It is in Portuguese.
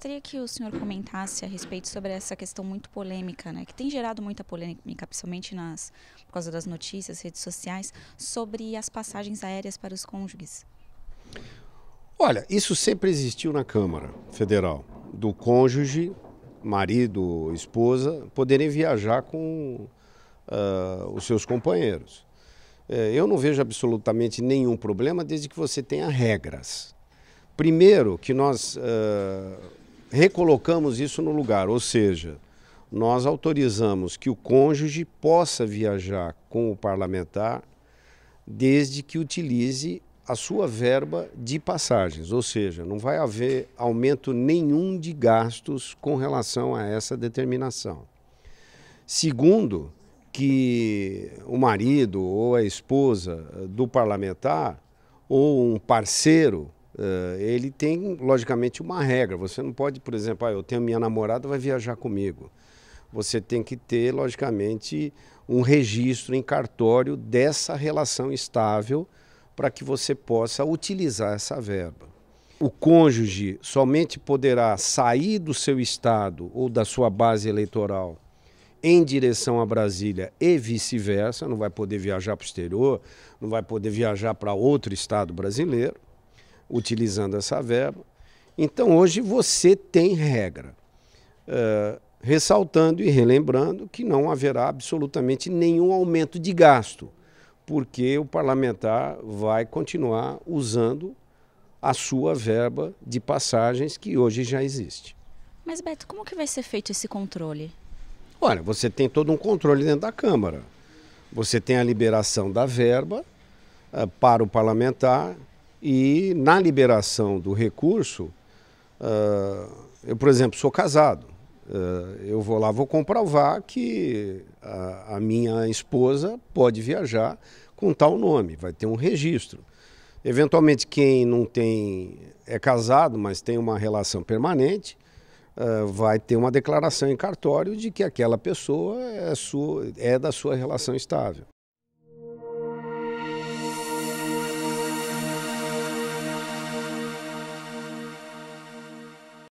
gostaria que o senhor comentasse a respeito sobre essa questão muito polêmica, né, que tem gerado muita polêmica, principalmente nas, por causa das notícias, redes sociais, sobre as passagens aéreas para os cônjuges. Olha, isso sempre existiu na Câmara Federal, do cônjuge, marido, esposa, poderem viajar com uh, os seus companheiros. Eh, eu não vejo absolutamente nenhum problema desde que você tenha regras. Primeiro, que nós uh, recolocamos isso no lugar, ou seja, nós autorizamos que o cônjuge possa viajar com o parlamentar desde que utilize a sua verba de passagens, ou seja, não vai haver aumento nenhum de gastos com relação a essa determinação. Segundo, que o marido ou a esposa do parlamentar ou um parceiro Uh, ele tem, logicamente, uma regra. Você não pode, por exemplo, ah, eu tenho minha namorada, vai viajar comigo. Você tem que ter, logicamente, um registro em cartório dessa relação estável para que você possa utilizar essa verba. O cônjuge somente poderá sair do seu estado ou da sua base eleitoral em direção a Brasília e vice-versa, não vai poder viajar para o exterior, não vai poder viajar para outro estado brasileiro utilizando essa verba. Então hoje você tem regra. Uh, ressaltando e relembrando que não haverá absolutamente nenhum aumento de gasto, porque o parlamentar vai continuar usando a sua verba de passagens que hoje já existe. Mas Beto, como que vai ser feito esse controle? Olha, você tem todo um controle dentro da Câmara. Você tem a liberação da verba uh, para o parlamentar, e na liberação do recurso, uh, eu, por exemplo, sou casado. Uh, eu vou lá, vou comprovar que a, a minha esposa pode viajar com tal nome, vai ter um registro. Eventualmente, quem não tem é casado, mas tem uma relação permanente, uh, vai ter uma declaração em cartório de que aquela pessoa é, sua, é da sua relação estável.